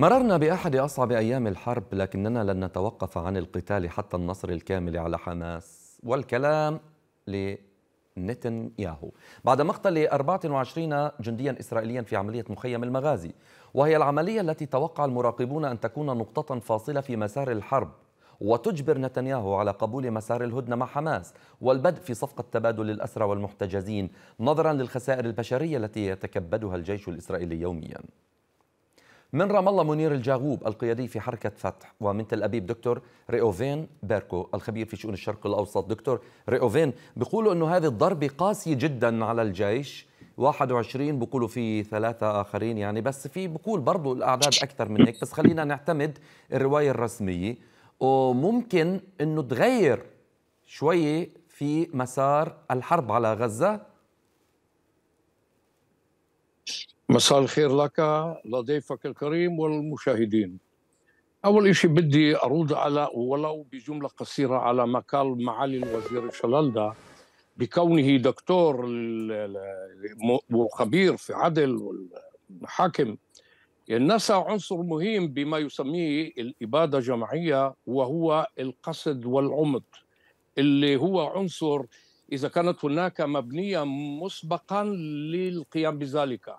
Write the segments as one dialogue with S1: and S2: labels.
S1: مررنا بأحد أصعب أيام الحرب لكننا لن نتوقف عن القتال حتى النصر الكامل على حماس والكلام لنتنياهو بعد مقتل 24 جنديا إسرائيليا في عملية مخيم المغازي وهي العملية التي توقع المراقبون أن تكون نقطة فاصلة في مسار الحرب وتجبر نتنياهو على قبول مسار الهدنة مع حماس والبدء في صفقة تبادل الأسرى والمحتجزين نظرا للخسائر البشرية التي يتكبدها الجيش الإسرائيلي يومياً من رام الله منير الجاغوب القيادي في حركة فتح ومن تل أبيب دكتور ريوفين بيركو الخبير في شؤون الشرق الأوسط دكتور ريوفين بيقولوا أنه هذه الضربة قاسية جدا على الجيش 21 بقولوا في ثلاثة آخرين يعني بس في بقول برضو الأعداد أكثر من هيك بس خلينا نعتمد الرواية الرسمية وممكن أنه تغير شوية في مسار الحرب على غزة
S2: مساء الخير لك لضيفك الكريم والمشاهدين أول شيء بدي أرد على ولو بجملة قصيرة على ما قال معالي الوزير شلالدا بكونه دكتور وخبير في عدل والحاكم نسى عنصر مهم بما يسميه الإبادة الجماعية وهو القصد والعمد اللي هو عنصر إذا كانت هناك مبنية مسبقا للقيام بذلك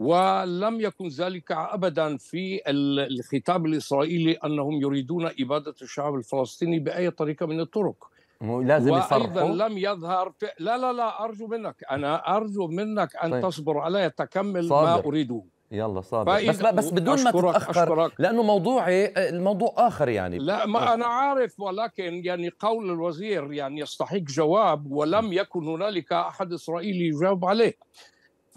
S2: ولم يكن ذلك ابدا في الخطاب الاسرائيلي انهم يريدون اباده الشعب الفلسطيني باي طريقه من الطرق لازم وايضا لم يظهر في... لا لا لا ارجو منك انا ارجو منك ان طيب. تصبر علي تكمل صادر. ما
S1: اريده يلا صادق بس بس بدون أشكرك ما تتاخر أشكرك. لانه موضوعي الموضوع اخر يعني لا ما طيب. انا
S2: عارف ولكن يعني قول الوزير يعني يستحق جواب ولم يكن هنالك احد اسرائيلي يجاوب عليه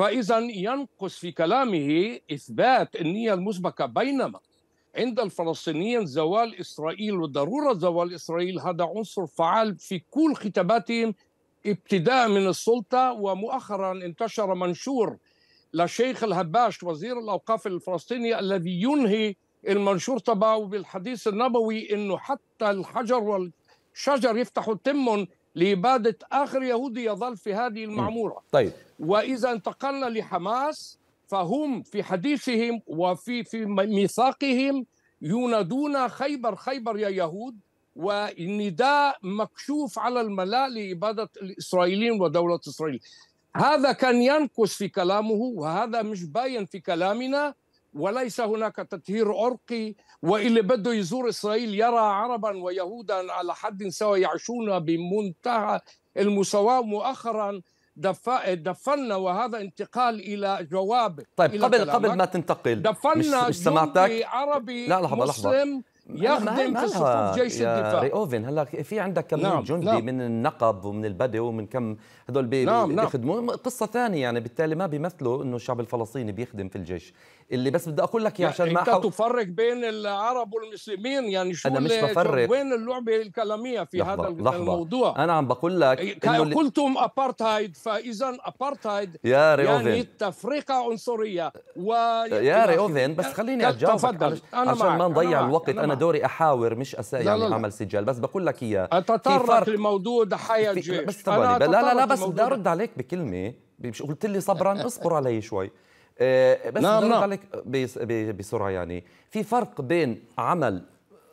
S2: فإذا ينقص في كلامه إثبات النية المسبقة بينما عند الفلسطينيين زوال إسرائيل وضرورة زوال إسرائيل هذا عنصر فعال في كل خطاباتهم ابتداء من السلطة ومؤخرا انتشر منشور لشيخ الهباش وزير الأوقاف الفلسطيني الذي ينهي المنشور تبعه بالحديث النبوي أنه حتى الحجر والشجر يفتح تم لإبادة آخر يهودي يظل في هذه المعمورة طيب واذا انتقلنا لحماس فهم في حديثهم وفي في ميثاقهم ينادون خيبر خيبر يا يهود ونداء مكشوف على الملاء لاباده الاسرائيليين ودوله اسرائيل. هذا كان ينقص في كلامه وهذا مش باين في كلامنا وليس هناك تطهير عرقي واللي بده يزور اسرائيل يرى عربا ويهودا على حد سواء يعيشون بمنتهى المساواه مؤخرا دف... دفلنا وهذا انتقال الى جواب
S1: طيب إلى قبل كلامك. قبل ما تنتقل دفلنا مش, مش سمعتك عربي لا لحظه مسلم لحظه
S2: يخدم في صفوف جيش الدفاع
S1: ريوفن هلا في عندك كم نعم جندي نعم من النقب ومن البدو ومن كم هدول نعم، بي نعم بيخدموا نعم قصه ثانيه يعني بالتالي ما بيمثلوا انه الشعب الفلسطيني بيخدم في الجيش اللي بس بدي اقول لك يا عشان ما انت تفرق
S2: بين العرب والمسلمين يعني شو انا مش بفرق وين اللعبه الكلاميه في لحظة هذا لحظة
S1: الموضوع انا عم بقول لك إيه،
S2: قلتم ابارتهايد فاذا ابارتهايد يا ريوفن يعني تفرقه عنصريه و يا
S1: ريوفن بس خليني اتجاوب عشان, عشان ما نضيع الوقت أنا دوري احاور مش أسا يعني لا لا. اعمل سجال بس بقول لك اياه اتطرق
S2: لموضوع ضحايا الجيش بس لا لا لا بس بدي ارد
S1: عليك بكلمه مش قلت لي صبرا اصبر علي شوي آه، بس نعم نعم. عليك بسرعه يعني في فرق بين عمل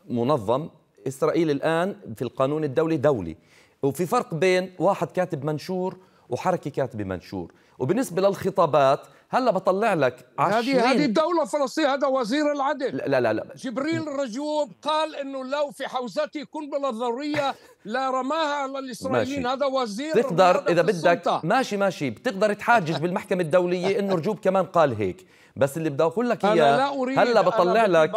S1: منظم اسرائيل الان في القانون الدولي دولي وفي فرق بين واحد كاتب منشور وحركه كاتبه منشور وبالنسبه للخطابات هلا بطلع لك هذه هذه الدوله الفلسطينيه هذا وزير العدل لا لا لا جبريل رجوب
S2: قال انه لو في حوزتي قنبله من الضروريه لا رماها على الاسرائيليين هذا وزير تقدر اذا بدك
S1: ماشي ماشي بتقدر تحاجج بالمحكمه الدوليه انه رجوب كمان قال هيك بس اللي بدي اقول لك اياه هلا بطلع لك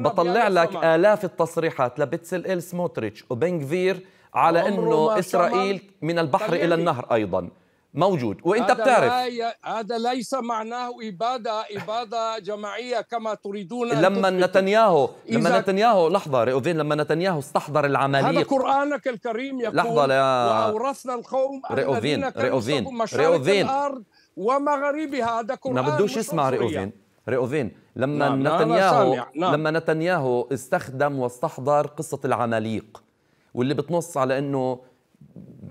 S1: بطلع لك سمع. الاف التصريحات لبتسل ال سموتريتش وبنغفير على انه اسرائيل من البحر الى النهر ايضا موجود وانت هذا بتعرف لا
S2: ي... هذا ليس معناه اباده اباده جماعيه كما تريدون لما نتنياهو
S1: لما نتنياهو لحظه رئوفين لما نتنياهو استحضر العمليه هذا قرانك
S2: الكريم يقول لحظه لا واورثنا القوم رئوفين رئوفين رئوفين الارض ومغاربها هذا قران ما بدوش يسمع رئوفين
S1: رئوفين لما نعم, نعم، نتنياهو نعم. لما نتنياهو استخدم واستحضر قصه العماليق واللي بتنص على انه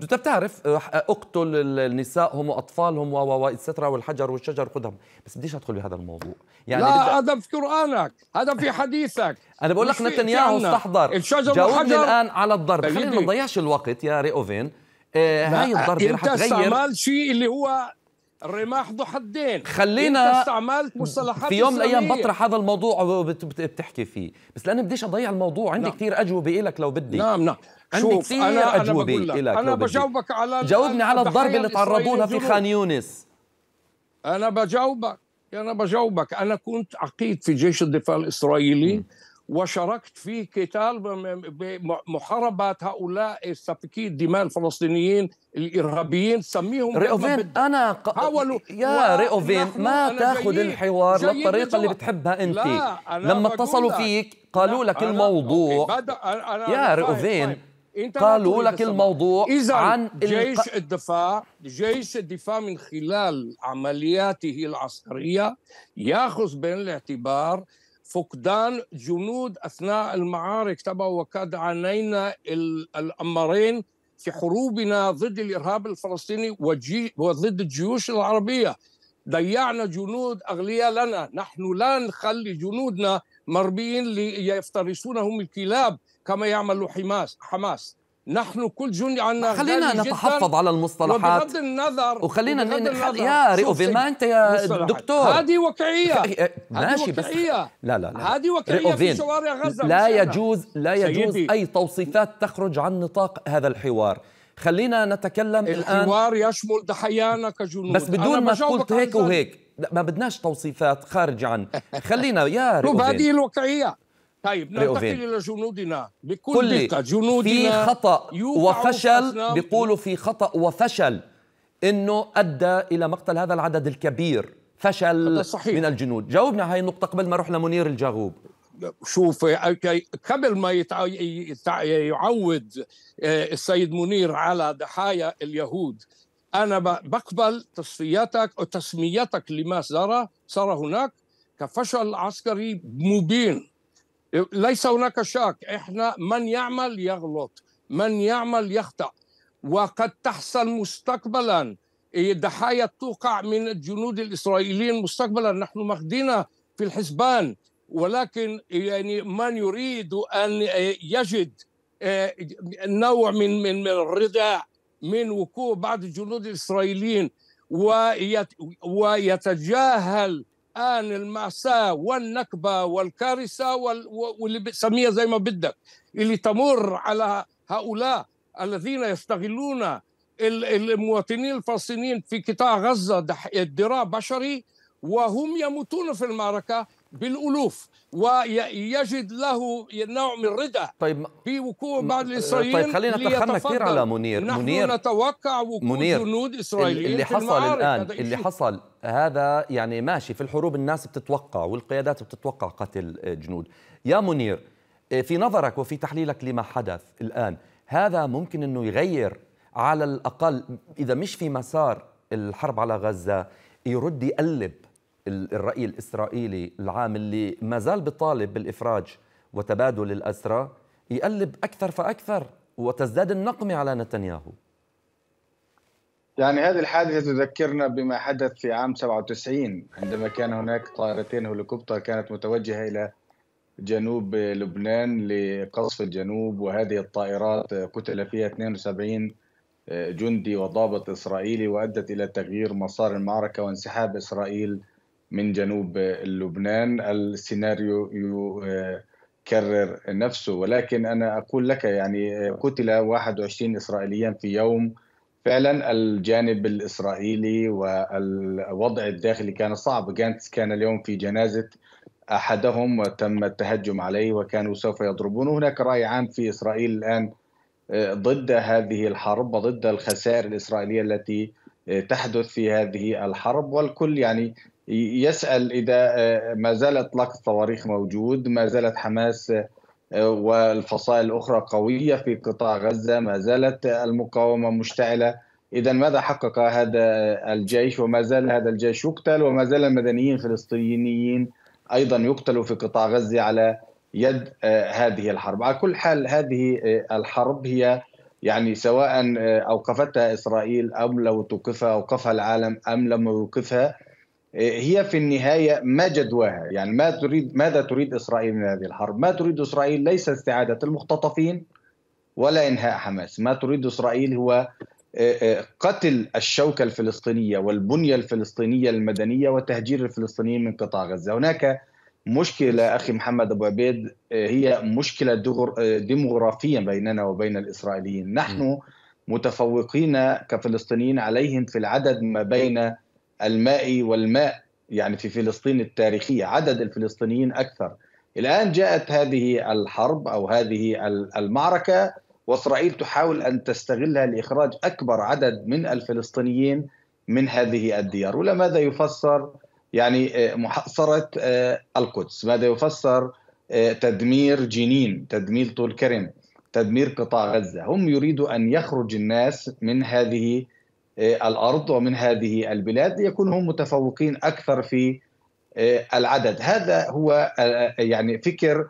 S1: انت بتعرف اقتل النساء هم واطفالهم و و اتسترا والحجر والشجر خذهم بس بديش ادخل بهذا الموضوع يعني لا هذا في قرانك هذا في حديثك انا بقول لك نتنياهو استحضر الشجر جاوبني الان على الضرب طيب، خلينا ما نضيعش الوقت يا ريوفين آه هاي الضربه رح تغير انت استعمال
S2: شيء اللي هو الرماح ذو حدين خلينا انت استعملت مصطلحات في يوم من الايام بطرح
S1: هذا الموضوع وبتحكي فيه بس لاني بديش اضيع الموضوع عندي نعم. كثير اجوبه لك لو بدي نعم نعم عندي كثير أنا أنا, لك أنا بجاوبك على جاوبني على الضرب اللي تعرضوا لها في خان يونس أنا بجاوبك
S2: أنا بجاوبك أنا كنت عقيد في جيش الدفاع الإسرائيلي م. وشاركت في قتال بمحاربة هؤلاء السفكي الدماء الفلسطينيين الإرهابيين سميهم ريوفين
S1: أنا ق... حاولوا يا ريوفين ما تاخذ الحوار للطريقة اللي بتحبها أنت لما اتصلوا فيك قالوا لك أنا الموضوع
S2: أنا... أنا... يا طيب، ريوفين طيب. قالوا لك الموضوع إذا عن جيش الق... الدفاع جيش الدفاع من خلال عملياته العسكرية يأخذ بين الاعتبار فقدان جنود أثناء المعارك تبع وقد عانينا الأمرين في حروبنا ضد الإرهاب الفلسطيني وضد الجيوش العربية ضيعنا جنود اغلياء لنا نحن لا نخلي جنودنا مربيين ليفترسونهم الكلاب كما يعمل حماس حماس نحن كل جندي عندنا خلينا نتحفظ على المصطلحات وبغض النظر
S1: وخلينا وبغض النظر يا ريوفي ما انت يا دكتور هذه واقعيه ماشي بس لا لا لا هذه واقعيه في شوارع غزه لا يجوز لا يجوز سيدي. اي توصيفات تخرج عن نطاق هذا الحوار خلينا نتكلم الآن الحوار يشمل ضحيانا
S2: كجنود بس بدون ما قلت هيك وهيك
S1: ما بدناش توصيفات خارجة عن خلينا يا شوف هذه
S2: الواقعية طيب ننتقل إلى جنودنا بكل دقة جنودنا في خطأ وفشل بيقولوا
S1: في خطأ وفشل انه ادى الى مقتل هذا العدد الكبير فشل صحيح. من الجنود جاوبنا هاي النقطة قبل ما نروح لمنير الجاغوب شوف
S2: قبل ما يعود آه، السيد منير على ضحايا اليهود انا بقبل تصفياتك او تسميتك لما صار صار هناك كفشل عسكري مبين ليس هناك شك احنا من يعمل يغلط من يعمل يخطا وقد تحصل مستقبلا إيه، ضحايا توقع من الجنود الاسرائيليين مستقبلا نحن ماخذينها في الحسبان ولكن يعني من يريد ان يجد آه، نوع من من من الرضا من وقوع بعض الجنود الاسرائيليين ويتجاهل ان المأساة والنكبة والكارثة واللي بسميها زي ما بدك اللي تمر على هؤلاء الذين يستغلون المواطنين الفلسطينيين في قطاع غزة دراع بشري وهم يموتون في المعركة بالالوف ويجد له نوع من
S1: الردى طيب في وقوع
S2: بعض الاسرائيليين طيب خلينا نتخلى إيه كثير على منير نحن منير نتوقع وقوع جنود اسرائيليين اللي حصل الان اللي حصل
S1: هذا يعني ماشي في الحروب الناس بتتوقع والقيادات بتتوقع قتل آه، جنود يا منير آه، في نظرك وفي تحليلك لما حدث الان هذا ممكن انه يغير على الاقل اذا مش في مسار الحرب على غزه يرد يقلب الرأي الإسرائيلي العام اللي ما زال بطالب بالإفراج وتبادل الأسرى يقلب أكثر فأكثر وتزداد النقمة على نتنياهو
S3: يعني هذه الحادثة تذكرنا بما حدث في عام 97 عندما كان هناك طائرتين هليكوبتر كانت متوجهة إلى جنوب لبنان لقصف الجنوب وهذه الطائرات قتل فيها 72 جندي وضابط إسرائيلي وأدت إلى تغيير مسار المعركة وانسحاب إسرائيل من جنوب لبنان السيناريو يكرر نفسه ولكن أنا أقول لك يعني قتل 21 إسرائيليا في يوم فعلا الجانب الإسرائيلي والوضع الداخلي كان صعب جانتس كان اليوم في جنازة أحدهم وتم التهجم عليه وكانوا سوف يضربونه هناك رأي عام في إسرائيل الآن ضد هذه الحرب وضد الخسائر الإسرائيلية التي تحدث في هذه الحرب والكل يعني يسأل إذا آه، ما زال إطلاق الصواريخ موجود ما زالت حماس آه، والفصائل الأخرى قوية في قطاع غزة ما زالت المقاومة مشتعلة إذا ماذا حقق هذا الجيش وما زال هذا الجيش يقتل وما زال المدنيين الفلسطينيين أيضا يقتلوا في قطاع غزة على يد آه، هذه الحرب على كل حال هذه الحرب هي يعني سواء أوقفتها إسرائيل أم لو توقفها أوقفها العالم أم لم يوقفها هي في النهايه ما جدواها يعني ما تريد ماذا تريد اسرائيل من هذه الحرب ما تريد اسرائيل ليس استعاده المختطفين ولا انهاء حماس ما تريد اسرائيل هو آه، آه، قتل الشوكه الفلسطينيه والبنيه الفلسطينيه المدنيه وتهجير الفلسطينيين من قطاع غزه هناك مشكله اخي محمد ابو عبيد آه، هي مشكله ديموغرافيه بيننا وبين الاسرائيليين نحن متفوقين كفلسطينيين عليهم في العدد ما بين الماء والماء يعني في فلسطين التاريخية عدد الفلسطينيين أكثر الآن جاءت هذه الحرب أو هذه المعركة وإسرائيل تحاول أن تستغلها لإخراج أكبر عدد من الفلسطينيين من هذه الديار ولماذا يفسر يعني آه، محاصرة آه، القدس ماذا يفسر آه، تدمير جنين تدمير طول كرم تدمير قطاع غزة هم يريدوا أن يخرج الناس من هذه آه، الارض ومن هذه البلاد يكون هم متفوقين اكثر في آه، العدد هذا هو آه، يعني فكر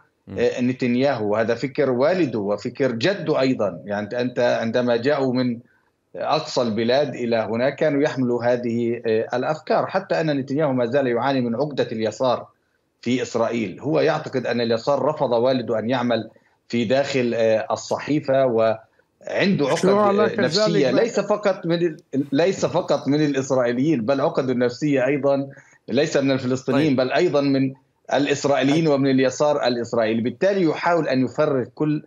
S3: نتنياهو وهذا فكر والده وفكر جده ايضا يعني انت عندما جاءوا من اقصى البلاد الى هناك كانوا يحملوا هذه الافكار حتى ان نتنياهو ما زال يعاني من عقده اليسار في اسرائيل هو يعتقد ان اليسار رفض والده ان يعمل في داخل الصحيفه و عنده عقد نفسيه ليس فقط من ليس فقط من الاسرائيليين بل عقد النفسيه ايضا ليس من الفلسطينيين طيب. بل ايضا من الاسرائيليين طيب. ومن اليسار الاسرائيلي بالتالي يحاول ان يفرق كل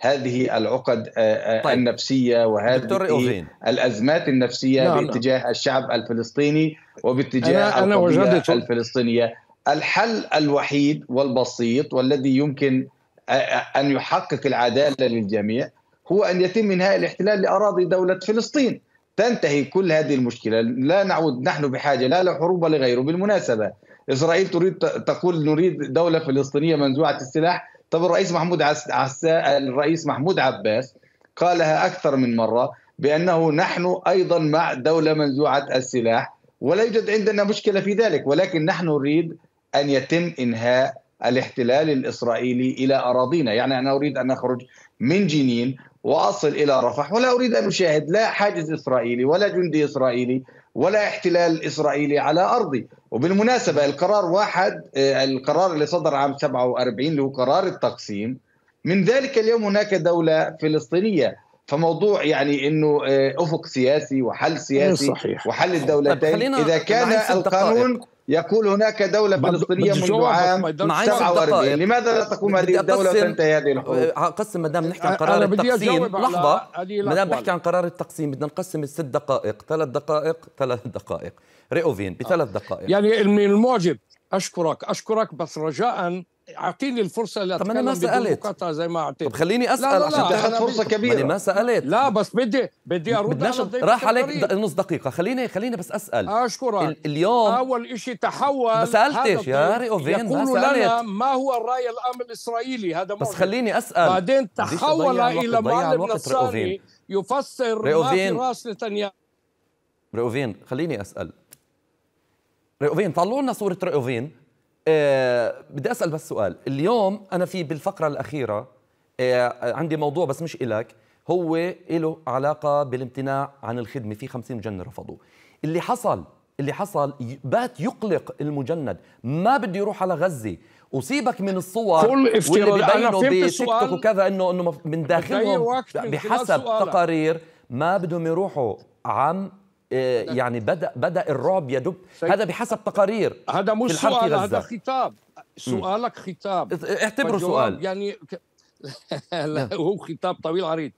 S3: هذه العقد آه، آه، طيب. النفسيه وهذه الازمات النفسيه نعم. باتجاه الشعب الفلسطيني وباتجاه أنا أنا الفلسطينيه الحل الوحيد والبسيط والذي يمكن آه، ان يحقق العداله للجميع هو أن يتم إنهاء الاحتلال لأراضي دولة فلسطين تنتهي كل هذه المشكلة لا نعود نحن بحاجة لا لحروب لغيره بالمناسبة إسرائيل تريد تقول نريد دولة فلسطينية منزوعة السلاح طب الرئيس محمود عسا الرئيس محمود عباس قالها أكثر من مرة بأنه نحن أيضا مع دولة منزوعة السلاح ولا يوجد عندنا مشكلة في ذلك ولكن نحن نريد أن يتم إنهاء الاحتلال الإسرائيلي إلى أراضينا يعني أنا أريد أن أخرج من جنين واصل الى رفح ولا اريد ان اشاهد لا حاجز اسرائيلي ولا جندي اسرائيلي ولا احتلال اسرائيلي على ارضي وبالمناسبه القرار واحد آه، القرار اللي صدر عام 47 اللي هو قرار التقسيم من ذلك اليوم هناك دوله فلسطينيه فموضوع يعني انه آه، افق سياسي وحل سياسي صحيح. وحل الدولتين طيب، اذا كان القانون دقائق. يقول هناك دولة فلسطينية منذ عام 47 يعني لماذا لا تقوم هذه الدولة وتنتهي هذه آه، الحروب؟ آه،
S1: قسم ما دام نحكي عن قرار التقسيم لحظة ما دام نحكي عن قرار التقسيم بدنا نقسم الست دقائق ثلاث دقائق ثلاث دقائق ريوفين بثلاث دقائق
S2: يعني من المعجب أشكرك أشكرك بس رجاء اعطيني الفرصه لاتكلم طب
S1: انا زي ما اعطيت طب خليني اسال لا لا لا عشان تاخذ فرصه كبيره ما سالت لا بس بدي بدي ارد على راح عليك نص دقيقه خليني خليني بس اسال اشكرك اليوم اول شيء تحول ما سالتش يا ريوفين ما سالت
S2: ما هو الراي العام الاسرائيلي هذا
S1: بس خليني اسال بعدين تحول الى معلم نصاري
S2: يفسر ما في راس نتنياهو
S1: ريوفين خليني اسال ريوفين طلعوا لنا صوره ريوفين آه، بدي اسال بس سؤال اليوم انا في بالفقره الاخيره آه، عندي موضوع بس مش إلك هو له علاقه بالامتناع عن الخدمه في 50 مجند رفضوا اللي حصل اللي حصل بات يقلق المجند ما بده يروح على غزه وسيبك من الصور كل واللي ببينوا بتيك توك وكذا انه انه من داخلهم بحسب تقارير ما بدهم يروحوا عم آه، يعني بدا بدا الرعب يدب هذا بحسب تقارير هذا مش سؤال هذا خطاب سؤالك
S2: خطاب اعتبره سؤال يعني لا نعم. هو خطاب طويل عريض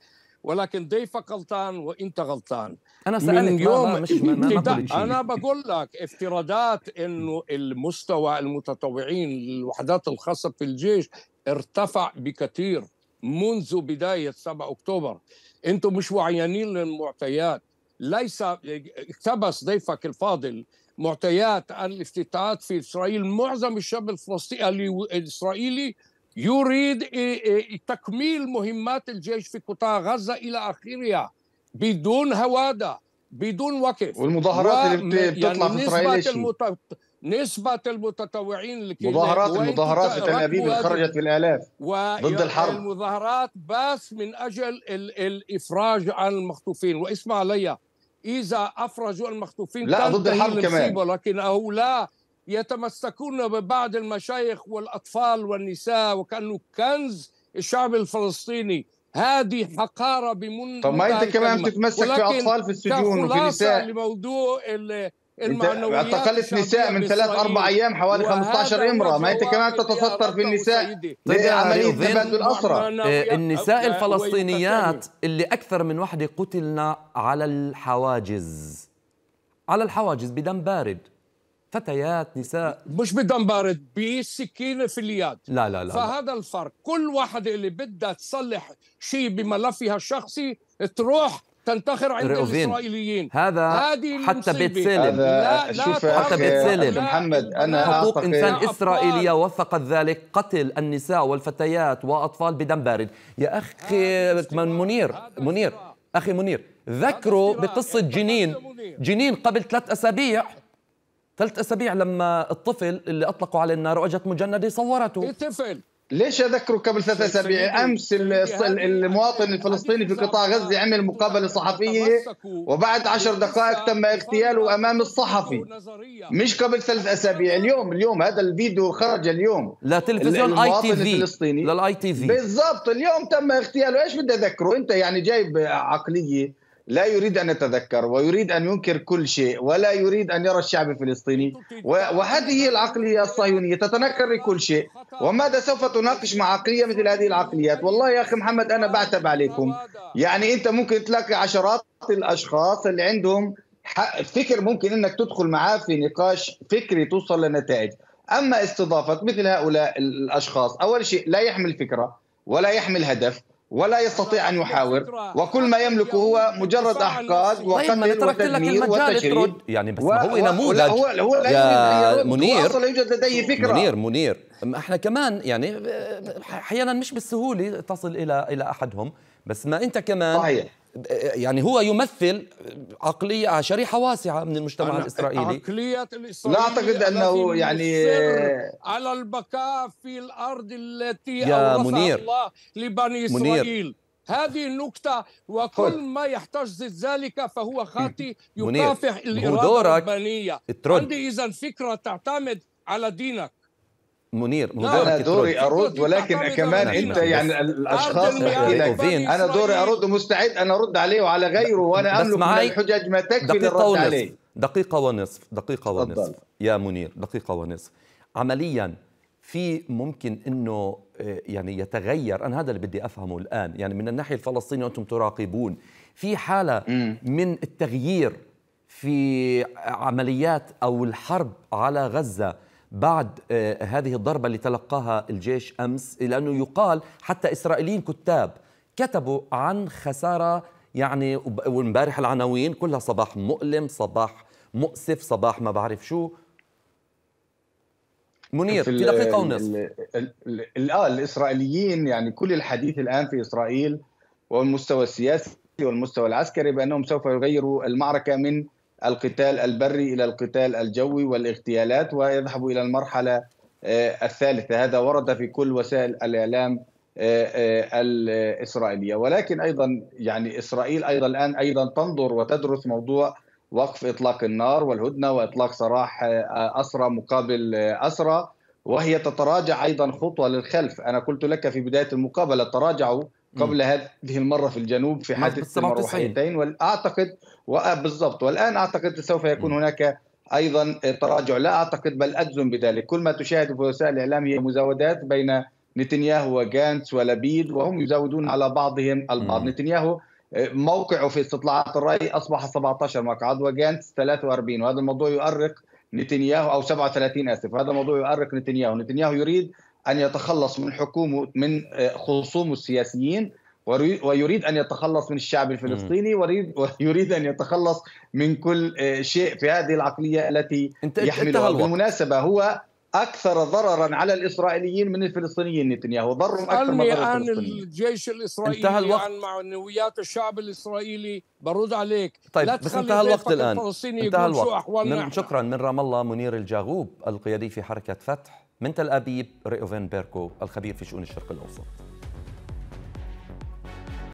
S2: ولكن ضيفك غلطان وانت غلطان انا سالت اليوم يوم ما مش ما ما انا بقول لك افتراضات انه المستوى المتطوعين للوحدات الخاصه في الجيش ارتفع بكثير منذ بدايه 7 اكتوبر انتم مش وعيانين للمعطيات ليس اقتبس ضيفك الفاضل معطيات الافتتاحات في اسرائيل معظم الشعب الفلسطيني الاسرائيلي يريد تكميل مهمات الجيش في قطاع غزه الى اخرها بدون هواده بدون وقف والمظاهرات اللي يعني بتطلع يعني في اسرائيل المت... نسبة المتطوعين مظاهرات المظاهرات في تل ابيب اللي خرجت بالالاف ضد يعني الحرب المظاهرات بس من اجل الافراج عن المخطوفين واسمع علي إذا أفرجوا المخطوفين لا ضد الحرب كمان لكن هؤلاء يتمسكون ببعض المشايخ والأطفال والنساء وكأنه كنز الشعب الفلسطيني هذه حقارة بمن طب ما أنت كمان بتتمسك في أطفال في السجون وفي نساء لموضوع المعنويات اعتقلت نساء من ثلاث اربع ايام
S3: حوالي 15 امراه ما انت كمان تتستر في النساء عمليه تبادل الاسرى النساء الفلسطينيات
S1: اللي اكثر من وحده قتلنا على الحواجز على الحواجز بدم بارد فتيات نساء مش بدم بارد بسكينه في اليد لا لا لا فهذا الفرق كل واحدة اللي بدها
S2: تصلح شيء بملفها الشخصي تروح تنتخر عند رؤوفين. الاسرائيليين
S1: هذا هذه حتى بيت سالم لا شوف لا حتى بيت سالم محمد انا حقوق انسان اسرائيليه وثقت ذلك قتل النساء والفتيات واطفال بدم بارد يا اخي من منير منير اخي منير ذكروا بقصه جنين جنين قبل ثلاث اسابيع ثلاث اسابيع لما الطفل اللي اطلقوا عليه النار واجت مجنده صورته طفل ليش اذكره قبل ثلاث اسابيع امس المواطن
S3: الفلسطيني في قطاع غزه عمل مقابله صحفيه وبعد عشر دقائق تم اغتياله امام الصحفي مش قبل ثلاث اسابيع اليوم اليوم هذا الفيديو خرج اليوم لتلفزيون اي تي في الفلسطيني
S1: للاي تي في
S3: بالضبط اليوم تم اغتياله ايش بدي اذكره انت يعني جايب عقليه لا يريد أن يتذكر ويريد أن ينكر كل شيء ولا يريد أن يرى الشعب الفلسطيني وهذه العقلية الصهيونية تتنكر كل شيء وماذا سوف تناقش مع عقلية مثل هذه العقليات والله يا أخي محمد أنا بعتب عليكم يعني أنت ممكن تلاقي عشرات الأشخاص اللي عندهم فكر ممكن أنك تدخل معاه في نقاش فكري توصل لنتائج أما استضافة مثل هؤلاء الأشخاص أول شيء لا يحمل فكرة ولا يحمل هدف ولا يستطيع أن يحاور وكل ما يملك هو مجرد أحقاد وقتل طيب وتدمير وتشريد يعني بس و... هو نموذج هو, هو يا منير أصلا يوجد لديه فكرة منير
S1: منير احنا كمان يعني أه، أه، احيانا مش بالسهوله تصل الى الى احدهم بس ما انت كمان صحيح. يعني هو يمثل عقلية شريحة واسعة من المجتمع الإسرائيلي
S2: عقلية الإسرائيل لا أعتقد أنه يعني على البكاء في الأرض التي يا منير الله لبني إسرائيل منير. هذه النكتة وكل ما يحتجز ذلك فهو خاطئ يكافح الإرادة الربانية عندي إذا فكرة تعتمد على
S3: دينك
S1: منير يعني نعم. انا دوري ارد ولكن كمان انت يعني الاشخاص انا دوري ارد
S3: ومستعد ان ارد عليه وعلى غيره وانا املك من الحجج ما تكفي للرد عليه
S1: دقيقة ونصف دقيقة ونصف يا منير دقيقة ونصف عمليا في ممكن انه آه، يعني يتغير انا هذا اللي بدي افهمه الان يعني من الناحيه الفلسطينيه وانتم تراقبون في حاله من التغيير في عمليات او الحرب على غزه بعد آه، هذه الضربة اللي تلقاها الجيش أمس لأنه يقال حتى إسرائيليين كتاب كتبوا عن خسارة يعني وامبارح العناوين كلها صباح مؤلم صباح مؤسف صباح ما بعرف شو
S3: منير في, دقيقة ونصف اه الاسرائيليين يعني كل الحديث الان في اسرائيل والمستوى السياسي والمستوى العسكري بانهم سوف يغيروا المعركه من القتال البري الى القتال الجوي والاغتيالات ويذهب الى المرحله آه، الثالثه هذا ورد في كل وسائل الاعلام آه، آه، الاسرائيليه ولكن ايضا يعني اسرائيل ايضا الان ايضا تنظر وتدرس موضوع وقف اطلاق النار والهدنه واطلاق سراح اسرى مقابل اسرى وهي تتراجع ايضا خطوه للخلف انا قلت لك في بدايه المقابله تراجعوا قبل هذه المره في الجنوب في حادث المروحيتين واعتقد آه، بالضبط والان اعتقد سوف يكون هناك ايضا تراجع لا اعتقد بل اجزم بذلك كل ما تشاهد في وسائل الاعلام هي مزاودات بين نتنياهو وجانس ولبيد وهم يزودون على بعضهم البعض م. نتنياهو آه، موقعه في استطلاعات الرأي أصبح 17 مقعد وجانس 43 وهذا الموضوع يؤرق نتنياهو أو 37 آسف هذا الموضوع يؤرق نتنياهو نتنياهو يريد ان يتخلص من حكومه من آه، خصومه السياسيين ويريد ان يتخلص من الشعب الفلسطيني ويريد ان يتخلص من كل آه، شيء في هذه العقليه التي انت يحملها بالمناسبه هو اكثر ضررا على الاسرائيليين من الفلسطينيين نتنياهو ضر اكثر من ضرر
S2: الجيش الاسرائيلي انتهى الوقت. عن معنويات الشعب الاسرائيلي برد عليك طيب لا بس انتهى الوقت الان انتهى الوقت من
S1: شكرا من رام الله منير الجاغوب القيادي في حركه فتح من تل أبيب ريوفين بيركو الخبير في شؤون الشرق الأوسط